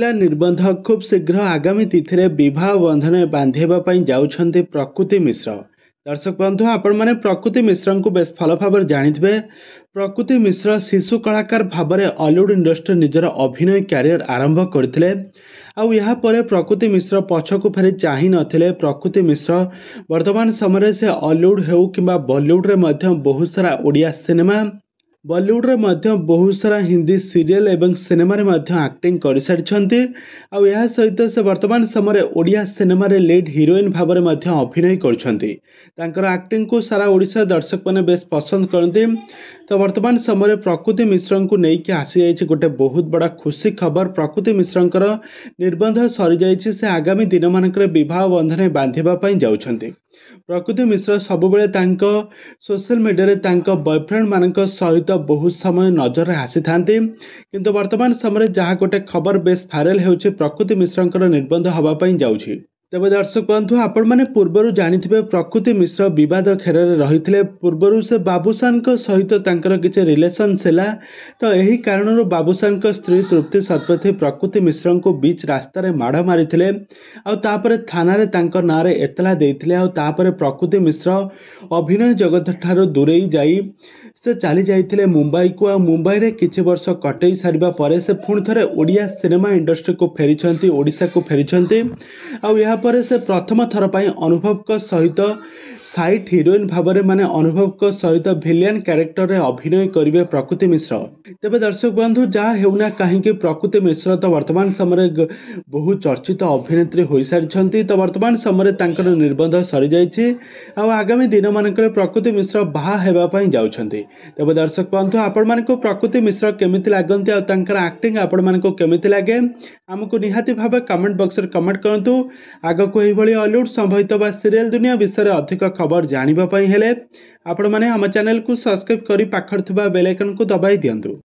ପିଲା ନିର୍ବନ୍ଧ ଖୁବ୍ ଶୀଘ୍ର ଆଗାମୀ ତିଥିରେ ବିବାହ ବନ୍ଧନରେ ବାନ୍ଧିବା ପାଇଁ ଯାଉଛନ୍ତି ପ୍ରକୃତି ମିଶ୍ର ଦର୍ଶକ ବନ୍ଧୁ ଆପଣମାନେ ପ୍ରକୃତି ମିଶ୍ରଙ୍କୁ ବେଶ ଭଲ ଭାବରେ ଜାଣିଥିବେ ପ୍ରକୃତି ମିଶ୍ର ଶିଶୁ କଳାକାର ଭାବରେ ଅଲିଉଡ଼ ଇଣ୍ଡଷ୍ଟ୍ରି ନିଜର ଅଭିନୟ କ୍ୟାରିୟର ଆରମ୍ଭ କରିଥିଲେ ଆଉ ଏହାପରେ ପ୍ରକୃତି ମିଶ୍ର ପଛକୁ ଫେରି ଚାହିଁ ନଥିଲେ ପ୍ରକୃତି ମିଶ୍ର ବର୍ତ୍ତମାନ ସମୟରେ ସେ ଅଲିଉଡ଼ ହେଉ କିମ୍ବା ବଲିଉଡ଼ରେ ମଧ୍ୟ ବହୁତ ସାରା ଓଡ଼ିଆ ସିନେମା ବଲିଉଡ଼ରେ ମଧ୍ୟ ବହୁତ ସାରା ହିନ୍ଦୀ ସିରିଏଲ୍ ଏବଂ ସିନେମାରେ ମଧ୍ୟ ଆକ୍ଟିଂ କରିସାରିଛନ୍ତି ଆଉ ଏହା ସହିତ ସେ ବର୍ତ୍ତମାନ ସମୟରେ ଓଡ଼ିଆ ସିନେମାରେ ଲିଡ୍ ହିରୋଇନ୍ ଭାବରେ ମଧ୍ୟ ଅଭିନୟ କରୁଛନ୍ତି ତାଙ୍କର ଆକ୍ଟିଂକୁ ସାରା ଓଡ଼ିଶା ଦର୍ଶକମାନେ ବେଶ ପସନ୍ଦ କରନ୍ତି ତ ବର୍ତ୍ତମାନ ସମୟରେ ପ୍ରକୃତି ମିଶ୍ରଙ୍କୁ ନେଇକି ଆସିଯାଇଛି ଗୋଟେ ବହୁତ ବଡ଼ ଖୁସି ଖବର ପ୍ରକୃତି ମିଶ୍ରଙ୍କର ନିର୍ବନ୍ଧ ସରିଯାଇଛି ସେ ଆଗାମୀ ଦିନମାନଙ୍କରେ ବିବାହ ବନ୍ଧନରେ ବାନ୍ଧିବା ପାଇଁ ଯାଉଛନ୍ତି ପ୍ରକୃତି ମିଶ୍ର ସବୁବେଳେ ତାଙ୍କ ସୋସିଆଲ ମିଡ଼ିଆରେ ତାଙ୍କ ବୟଫ୍ରେଣ୍ଡ ମାନଙ୍କ ସହିତ ବହୁତ ସମୟ ନଜରରେ ଆସିଥାନ୍ତି କିନ୍ତୁ ବର୍ତ୍ତମାନ ସମୟରେ ଯାହା ଗୋଟେ ଖବର ବେଶ୍ ଭାଇରାଲ୍ ହେଉଛି ପ୍ରକୃତି ମିଶ୍ରଙ୍କର ନିର୍ବନ୍ଧ ହେବା ପାଇଁ ଯାଉଛି ତେବେ ଦର୍ଶକ ବନ୍ଧୁ ଆପଣମାନେ ପୂର୍ବରୁ ଜାଣିଥିବେ ପ୍ରକୃତି ମିଶ୍ର ବିବାଦ କ୍ଷେରରେ ରହିଥିଲେ ପୂର୍ବରୁ ସେ ବାବୁସାନଙ୍କ ସହିତ ତାଙ୍କର କିଛି ରିଲେସନ୍ ଥିଲା ତ ଏହି କାରଣରୁ ବାବୁସାନଙ୍କ ସ୍ତ୍ରୀ ତୃପ୍ତି ଶତପଥୀ ପ୍ରକୃତି ମିଶ୍ରଙ୍କୁ ବିଚ୍ ରାସ୍ତାରେ ମାଡ଼ ମାରିଥିଲେ ଆଉ ତାପରେ ଥାନାରେ ତାଙ୍କ ନାଁରେ ଏତଲା ଦେଇଥିଲେ ଆଉ ତାପରେ ପ୍ରକୃତି ମିଶ୍ର ଅଭିନୟ ଜଗତଠାରୁ ଦୂରେଇ ଯାଇ ସେ ଚାଲିଯାଇଥିଲେ ମୁମ୍ବାଇକୁ ଆଉ ମୁମ୍ବାଇରେ କିଛି ବର୍ଷ କଟେଇ ସାରିବା ପରେ ସେ ପୁଣି ଥରେ ଓଡ଼ିଆ ସିନେମା ଇଣ୍ଡଷ୍ଟ୍ରିକୁ ଫେରିଛନ୍ତି ଓଡ଼ିଶାକୁ ଫେରିଛନ୍ତି ଆଉ ଏହା ପରେ ସେ ପ୍ରଥମ ଥର ପାଇଁ ଅନୁଭବଙ୍କ ସହିତ ସାଇଟ୍ ହିରୋଇନ୍ ଭାବରେ ମାନେ ଅନୁଭବଙ୍କ ସହିତ ଭିଲିଆନ୍ କ୍ୟାରେକ୍ଟରରେ ଅଭିନୟ କରିବେ ପ୍ରକୃତି ମିଶ୍ର ତେବେ ଦର୍ଶକ ବନ୍ଧୁ ଯାହା ହେଉନା କାହିଁକି ପ୍ରକୃତି ମିଶ୍ର ତ ବର୍ତ୍ତମାନ ସମୟରେ ବହୁ ଚର୍ଚ୍ଚିତ ଅଭିନେତ୍ରୀ ହୋଇସାରିଛନ୍ତି ତ ବର୍ତ୍ତମାନ ସମୟରେ ତାଙ୍କର ନିର୍ବନ୍ଧ ସରିଯାଇଛି ଆଉ ଆଗାମୀ ଦିନମାନଙ୍କରେ ପ୍ରକୃତି ମିଶ୍ର ବାହା ହେବା ପାଇଁ ଯାଉଛନ୍ତି ତେବେ ଦର୍ଶକ ବନ୍ଧୁ ଆପଣମାନଙ୍କୁ ପ୍ରକୃତି ମିଶ୍ର କେମିତି ଲାଗନ୍ତି ଆଉ ତାଙ୍କର ଆକ୍ଟିଂ ଆପଣମାନଙ୍କୁ କେମିତି ଲାଗେ ଆମକୁ ନିହାତି ଭାବେ କମେଣ୍ଟ ବକ୍ସରେ କମେଣ୍ଟ କରନ୍ତୁ ଆଗକୁ ଏହିଭଳି ଅଲିଉଡ଼ ସମ୍ଭବିତ ବା ସିରିଏଲ୍ ଦୁନିଆ ବିଷୟରେ ଅଧିକ ଖବର ଜାଣିବା ପାଇଁ ହେଲେ ଆପଣମାନେ ଆମ ଚ୍ୟାନେଲକୁ ସବସ୍କ୍ରାଇବ୍ କରି ପାଖରେ ଥିବା ବେଲ୍ ଆଇକନ୍କୁ ଦବାଇ ଦିଅନ୍ତୁ